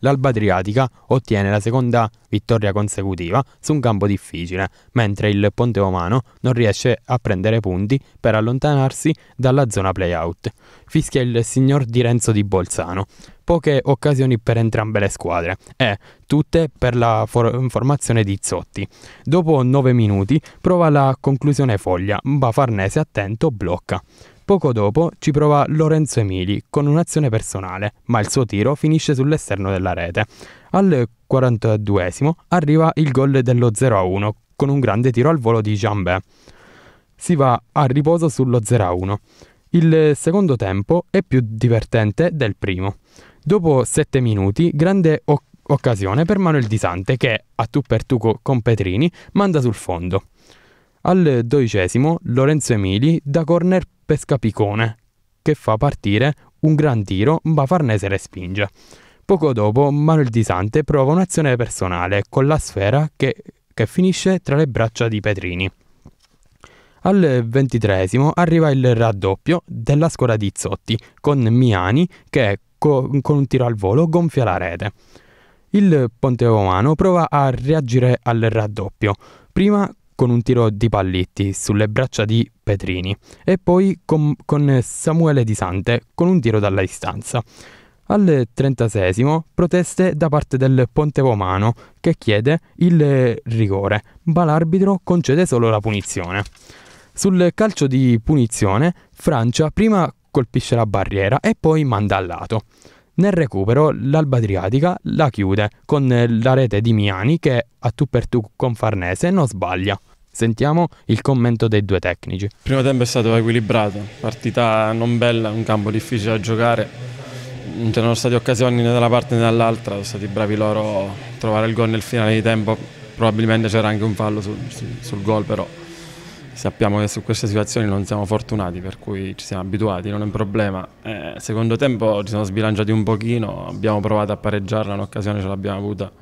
l'Alba Adriatica ottiene la seconda vittoria consecutiva su un campo difficile, mentre il Ponte Romano non riesce a prendere punti per allontanarsi dalla zona playout. Fischia il signor Di Renzo di Bolzano. Poche occasioni per entrambe le squadre e tutte per la for formazione di Zotti. Dopo 9 minuti prova la conclusione foglia, ma Farnese attento blocca. Poco dopo ci prova Lorenzo Emili con un'azione personale, ma il suo tiro finisce sull'esterno della rete. Al 42esimo arriva il gol dello 0-1 con un grande tiro al volo di Jambé. Si va a riposo sullo 0-1. Il secondo tempo è più divertente del primo. Dopo 7 minuti, grande oc- occasione per Manuel Di Sante che, a tu per tu con Petrini, manda sul fondo. Al dodicesimo Lorenzo Emili da corner Pescapicone, che fa partire un gran tiro ma Farnese respinge. Poco dopo Manuel Di Sante prova un'azione personale con la sfera che, che finisce tra le braccia di Petrini. Al ventitresimo arriva il raddoppio della squadra di Zotti con Miani che co- con un tiro al volo gonfia la rete. Il Ponte Romano prova a reagire al raddoppio, prima con un tiro di Pallitti sulle braccia di Petrini e poi con, con Samuele Di Sante con un tiro dalla distanza. Al 36 proteste da parte del Ponte Pontevomano che chiede il rigore, ma l'arbitro concede solo la punizione. Sul calcio di punizione, Francia prima colpisce la barriera e poi manda al lato. Nel recupero l'Alba Adriatica la chiude con la rete di Miani che a tu per tu con Farnese non sbaglia. Sentiamo il commento dei due tecnici. Il primo tempo è stato equilibrato, partita non bella, un campo difficile da giocare. Non c'erano state occasioni né da una parte né dall'altra, sono stati bravi loro a trovare il gol nel finale di tempo. Probabilmente c'era anche un fallo sul, sul gol, però sappiamo che su queste situazioni non siamo fortunati, per cui ci siamo abituati, non è un problema. Eh, secondo tempo ci siamo sbilanciati un pochino, abbiamo provato a pareggiarla, un'occasione ce l'abbiamo avuta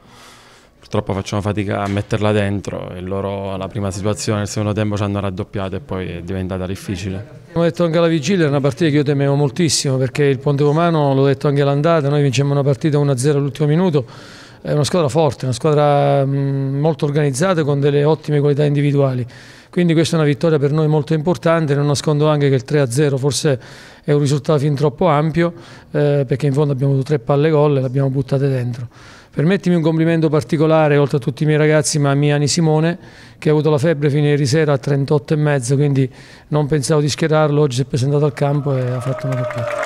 purtroppo facciamo fatica a metterla dentro e loro alla prima situazione nel secondo tempo ci hanno raddoppiato e poi è diventata difficile. Come ho detto anche alla vigilia, è una partita che io temevo moltissimo perché il Ponte Romano, l'ho detto anche all'andata, noi vincemmo una partita 1-0 all'ultimo minuto è una squadra forte, una squadra mm, molto organizzata con delle ottime qualità individuali. Quindi questa è una vittoria per noi molto importante, non nascondo anche che il 3-0 forse è un risultato fin troppo ampio, eh, perché in fondo abbiamo avuto tre palle gol e le abbiamo buttate dentro. Permettimi un complimento particolare, oltre a tutti i miei ragazzi, ma a Miani Simone, che ha avuto la febbre fino ieri sera a 38,5, quindi non pensavo di schierarlo, oggi si è presentato al campo e ha fatto una partita.